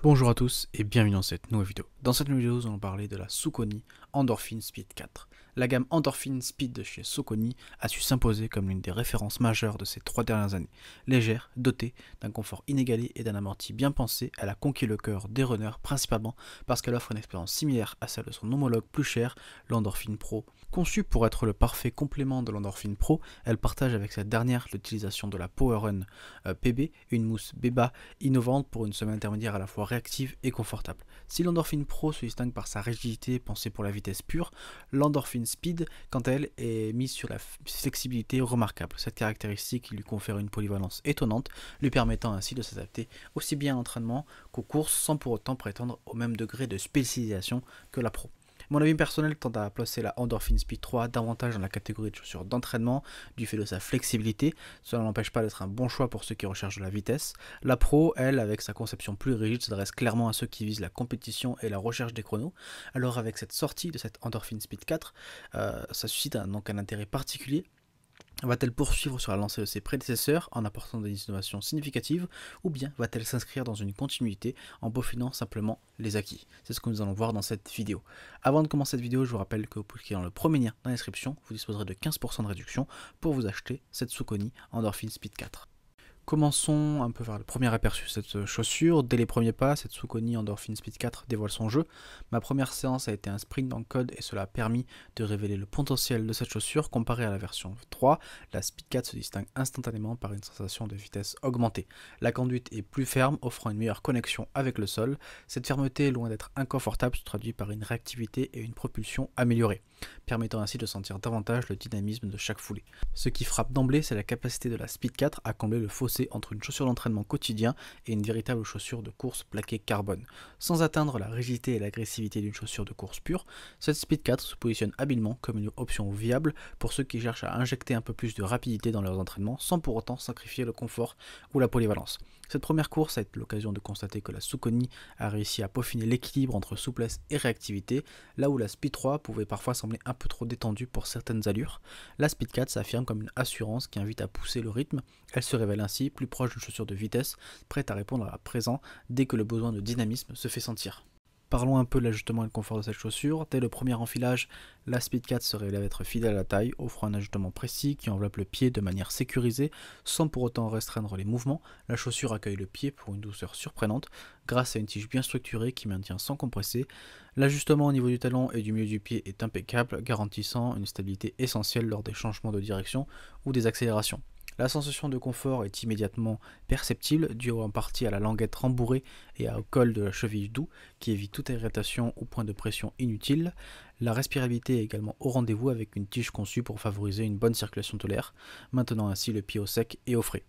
Bonjour à tous et bienvenue dans cette nouvelle vidéo. Dans cette nouvelle vidéo, nous allons parler de la Sukoni Endorphine Speed 4 la gamme Endorphin Speed de chez Soconi a su s'imposer comme l'une des références majeures de ces trois dernières années. Légère, dotée d'un confort inégalé et d'un amorti bien pensé, elle a conquis le cœur des runners principalement parce qu'elle offre une expérience similaire à celle de son homologue plus cher, l'Endorphin Pro. Conçue pour être le parfait complément de l'Endorphin Pro, elle partage avec cette dernière l'utilisation de la Power Run euh, PB, une mousse BEBA innovante pour une semaine intermédiaire à la fois réactive et confortable. Si l'Endorphin Pro se distingue par sa rigidité pensée pour la vitesse pure, l'Endorphin Speed, quant à elle, est mise sur la flexibilité remarquable. Cette caractéristique lui confère une polyvalence étonnante, lui permettant ainsi de s'adapter aussi bien à l'entraînement qu'aux courses sans pour autant prétendre au même degré de spécialisation que la pro. Mon avis personnel tend à placer la Endorphin Speed 3 davantage dans la catégorie de chaussures d'entraînement du fait de sa flexibilité. Cela n'empêche pas d'être un bon choix pour ceux qui recherchent de la vitesse. La Pro, elle, avec sa conception plus rigide, s'adresse clairement à ceux qui visent la compétition et la recherche des chronos. Alors avec cette sortie de cette Endorphin Speed 4, euh, ça suscite donc un intérêt particulier Va-t-elle poursuivre sur la lancée de ses prédécesseurs en apportant des innovations significatives ou bien va-t-elle s'inscrire dans une continuité en peaufinant simplement les acquis C'est ce que nous allons voir dans cette vidéo. Avant de commencer cette vidéo, je vous rappelle que vous cliquez dans le premier lien dans la description, vous disposerez de 15% de réduction pour vous acheter cette Sukoni Endorphin Speed 4. Commençons un peu par le premier aperçu de cette euh, chaussure. Dès les premiers pas, cette Sukoni Endorphin Speed 4 dévoile son jeu. Ma première séance a été un sprint dans le code et cela a permis de révéler le potentiel de cette chaussure. Comparée à la version 3, la Speed 4 se distingue instantanément par une sensation de vitesse augmentée. La conduite est plus ferme, offrant une meilleure connexion avec le sol. Cette fermeté, loin d'être inconfortable, se traduit par une réactivité et une propulsion améliorée, permettant ainsi de sentir davantage le dynamisme de chaque foulée. Ce qui frappe d'emblée, c'est la capacité de la Speed 4 à combler le fossé entre une chaussure d'entraînement quotidien et une véritable chaussure de course plaquée carbone. Sans atteindre la rigidité et l'agressivité d'une chaussure de course pure, cette Speed 4 se positionne habilement comme une option viable pour ceux qui cherchent à injecter un peu plus de rapidité dans leurs entraînements sans pour autant sacrifier le confort ou la polyvalence. Cette première course a été l'occasion de constater que la Sukoni a réussi à peaufiner l'équilibre entre souplesse et réactivité, là où la Speed 3 pouvait parfois sembler un peu trop détendue pour certaines allures. La Speed 4 s'affirme comme une assurance qui invite à pousser le rythme, elle se révèle ainsi plus proche d'une chaussure de vitesse, prête à répondre à présent dès que le besoin de dynamisme se fait sentir. Parlons un peu de l'ajustement et le confort de cette chaussure. Dès le premier enfilage, la Speedcat se révèle être fidèle à la taille, offrant un ajustement précis qui enveloppe le pied de manière sécurisée sans pour autant restreindre les mouvements. La chaussure accueille le pied pour une douceur surprenante grâce à une tige bien structurée qui maintient sans compresser. L'ajustement au niveau du talon et du milieu du pied est impeccable, garantissant une stabilité essentielle lors des changements de direction ou des accélérations. La sensation de confort est immédiatement perceptible, due en partie à la languette rembourrée et au col de la cheville doux, qui évite toute irritation ou point de pression inutile. La respirabilité est également au rendez-vous avec une tige conçue pour favoriser une bonne circulation de l'air, maintenant ainsi le pied au sec et au frais.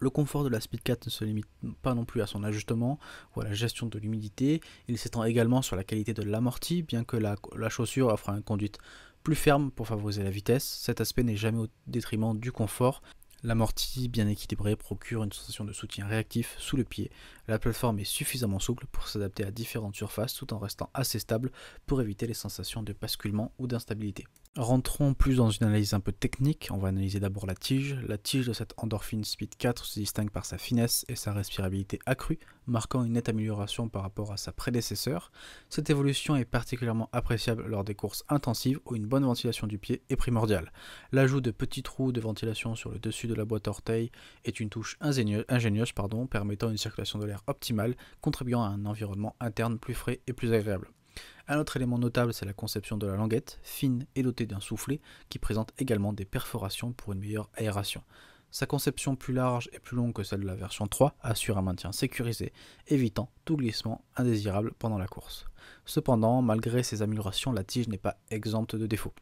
Le confort de la Speedcat ne se limite pas non plus à son ajustement ou à la gestion de l'humidité, il s'étend également sur la qualité de l'amorti, bien que la, la chaussure offre une conduite plus ferme pour favoriser la vitesse, cet aspect n'est jamais au détriment du confort L'amorti bien équilibré procure une sensation de soutien réactif sous le pied. La plateforme est suffisamment souple pour s'adapter à différentes surfaces tout en restant assez stable pour éviter les sensations de basculement ou d'instabilité. Rentrons plus dans une analyse un peu technique. On va analyser d'abord la tige. La tige de cette Endorphine Speed 4 se distingue par sa finesse et sa respirabilité accrue, marquant une nette amélioration par rapport à sa prédécesseur. Cette évolution est particulièrement appréciable lors des courses intensives où une bonne ventilation du pied est primordiale. L'ajout de petits trous de ventilation sur le dessus de la boîte orteil est une touche ingénieuse, ingénieuse pardon, permettant une circulation de l'air optimale, contribuant à un environnement interne plus frais et plus agréable. Un autre élément notable, c'est la conception de la languette, fine et dotée d'un soufflet, qui présente également des perforations pour une meilleure aération. Sa conception plus large et plus longue que celle de la version 3 assure un maintien sécurisé, évitant tout glissement indésirable pendant la course. Cependant, malgré ces améliorations, la tige n'est pas exempte de défauts.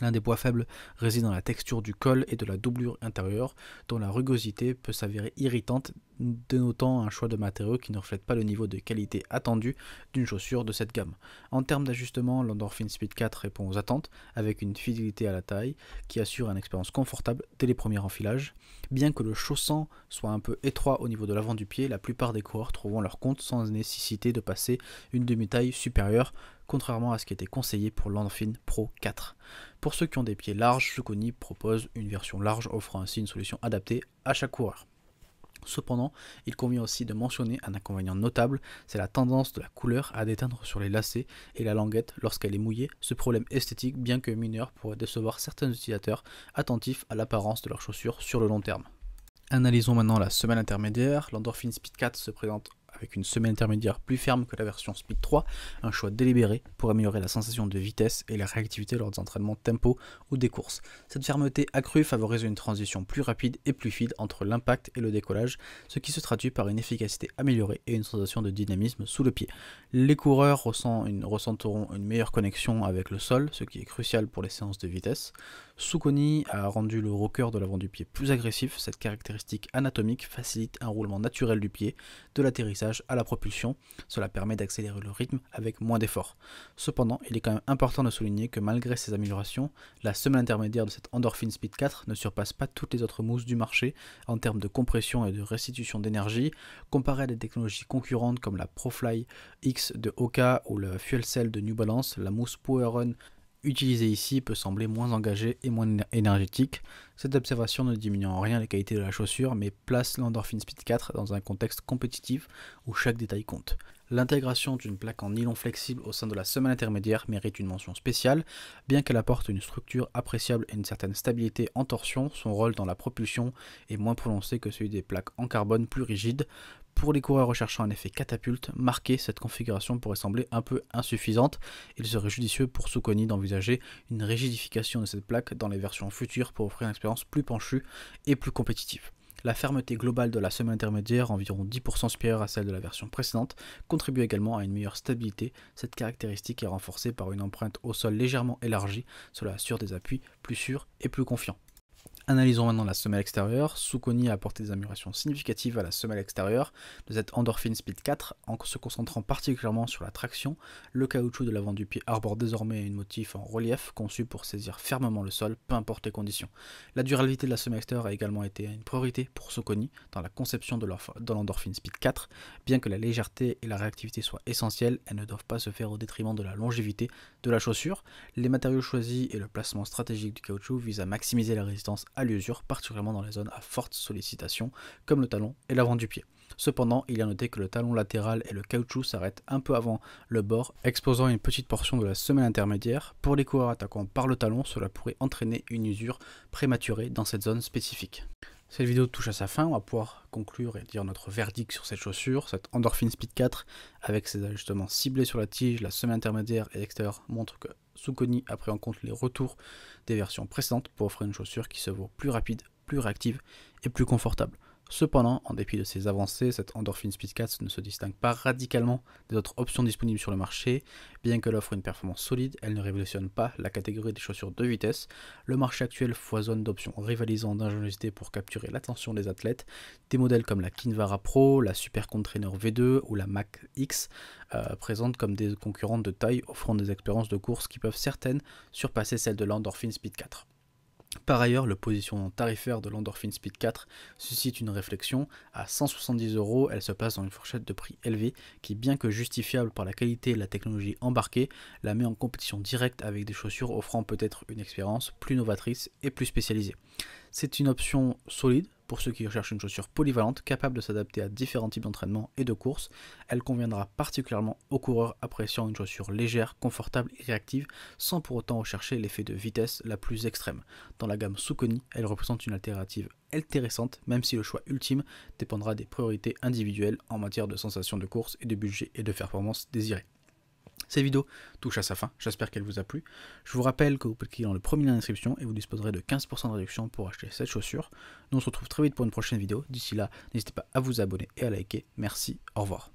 L'un des points faibles réside dans la texture du col et de la doublure intérieure, dont la rugosité peut s'avérer irritante, dénotant un choix de matériaux qui ne reflète pas le niveau de qualité attendu d'une chaussure de cette gamme. En termes d'ajustement, l'Endorphin Speed 4 répond aux attentes, avec une fidélité à la taille qui assure une expérience confortable dès les premiers enfilages. Bien que le chaussant soit un peu étroit au niveau de l'avant du pied, la plupart des coureurs trouvant leur compte sans nécessité de passer une demi-taille supérieure contrairement à ce qui était conseillé pour l'Endorphine Pro 4. Pour ceux qui ont des pieds larges, Zucconi propose une version large offrant ainsi une solution adaptée à chaque coureur. Cependant, il convient aussi de mentionner un inconvénient notable, c'est la tendance de la couleur à déteindre sur les lacets et la languette lorsqu'elle est mouillée. Ce problème esthétique, bien que mineur, pourrait décevoir certains utilisateurs attentifs à l'apparence de leurs chaussures sur le long terme. Analysons maintenant la semaine intermédiaire. L'Endorphin Speed 4 se présente avec une semaine intermédiaire plus ferme que la version Speed 3, un choix délibéré pour améliorer la sensation de vitesse et la réactivité lors des entraînements tempo ou des courses. Cette fermeté accrue favorise une transition plus rapide et plus fluide entre l'impact et le décollage, ce qui se traduit par une efficacité améliorée et une sensation de dynamisme sous le pied. Les coureurs ressentiront une meilleure connexion avec le sol, ce qui est crucial pour les séances de vitesse. Sukoni a rendu le rocker de l'avant du pied plus agressif, cette caractéristique anatomique facilite un roulement naturel du pied, de l'atterrissage à la propulsion, cela permet d'accélérer le rythme avec moins d'efforts. Cependant, il est quand même important de souligner que malgré ces améliorations, la semelle intermédiaire de cette Endorphin Speed 4 ne surpasse pas toutes les autres mousses du marché en termes de compression et de restitution d'énergie, comparé à des technologies concurrentes comme la ProFly X de Oka ou le Fuel Cell de New Balance, la mousse Power Run utilisé ici peut sembler moins engagé et moins énergétique. Cette observation ne diminue en rien les qualités de la chaussure, mais place l'Endorphin Speed 4 dans un contexte compétitif où chaque détail compte. L'intégration d'une plaque en nylon flexible au sein de la semelle intermédiaire mérite une mention spéciale, bien qu'elle apporte une structure appréciable et une certaine stabilité en torsion, son rôle dans la propulsion est moins prononcé que celui des plaques en carbone plus rigides, pour les coureurs recherchant un effet catapulte, marquer cette configuration pourrait sembler un peu insuffisante. Il serait judicieux pour Souconi d'envisager une rigidification de cette plaque dans les versions futures pour offrir une expérience plus penchue et plus compétitive. La fermeté globale de la semelle intermédiaire, environ 10% supérieure à celle de la version précédente, contribue également à une meilleure stabilité. Cette caractéristique est renforcée par une empreinte au sol légèrement élargie. Cela assure des appuis plus sûrs et plus confiants. Analysons maintenant la semelle extérieure. Souconi a apporté des améliorations significatives à la semelle extérieure de cette Endorphin Speed 4 en se concentrant particulièrement sur la traction. Le caoutchouc de l'avant du pied arbore désormais un motif en relief conçu pour saisir fermement le sol, peu importe les conditions. La durabilité de la semelle extérieure a également été une priorité pour Souconi dans la conception de l'Endorphin Speed 4. Bien que la légèreté et la réactivité soient essentielles, elles ne doivent pas se faire au détriment de la longévité de la chaussure. Les matériaux choisis et le placement stratégique du caoutchouc visent à maximiser la résistance à l'usure, particulièrement dans les zones à forte sollicitation, comme le talon et l'avant du pied. Cependant, il est à noter que le talon latéral et le caoutchouc s'arrêtent un peu avant le bord, exposant une petite portion de la semelle intermédiaire. Pour les coureurs attaquant par le talon, cela pourrait entraîner une usure prématurée dans cette zone spécifique. Cette vidéo touche à sa fin, on va pouvoir conclure et dire notre verdict sur cette chaussure, cette Endorphin Speed 4 avec ses ajustements ciblés sur la tige, la semelle intermédiaire et l'extérieur montre que Sukoni a pris en compte les retours des versions précédentes pour offrir une chaussure qui se vaut plus rapide, plus réactive et plus confortable. Cependant, en dépit de ses avancées, cette Endorphin 4 ne se distingue pas radicalement des autres options disponibles sur le marché. Bien qu'elle offre une performance solide, elle ne révolutionne pas la catégorie des chaussures de vitesse. Le marché actuel foisonne d'options rivalisant d'ingéniosité pour capturer l'attention des athlètes. Des modèles comme la Kinvara Pro, la Super Contrainer V2 ou la Mac X euh, présentent comme des concurrentes de taille offrant des expériences de course qui peuvent certaines surpasser celles de l'Endorphin Speed 4. Par ailleurs, le positionnement tarifaire de l'Endorphin Speed 4 suscite une réflexion. À 170 euros, elle se place dans une fourchette de prix élevée qui, bien que justifiable par la qualité et la technologie embarquée, la met en compétition directe avec des chaussures offrant peut-être une expérience plus novatrice et plus spécialisée. C'est une option solide pour ceux qui recherchent une chaussure polyvalente capable de s'adapter à différents types d'entraînement et de courses. Elle conviendra particulièrement aux coureurs appréciant une chaussure légère, confortable et réactive sans pour autant rechercher l'effet de vitesse la plus extrême. Dans la gamme Sousconi, elle représente une alternative intéressante même si le choix ultime dépendra des priorités individuelles en matière de sensation de course et de budget et de performance désirée. Cette vidéo touche à sa fin, j'espère qu'elle vous a plu. Je vous rappelle que vous pouvez cliquer dans le premier lien d'inscription et vous disposerez de 15% de réduction pour acheter cette chaussure. Nous on se retrouve très vite pour une prochaine vidéo. D'ici là, n'hésitez pas à vous abonner et à liker. Merci, au revoir.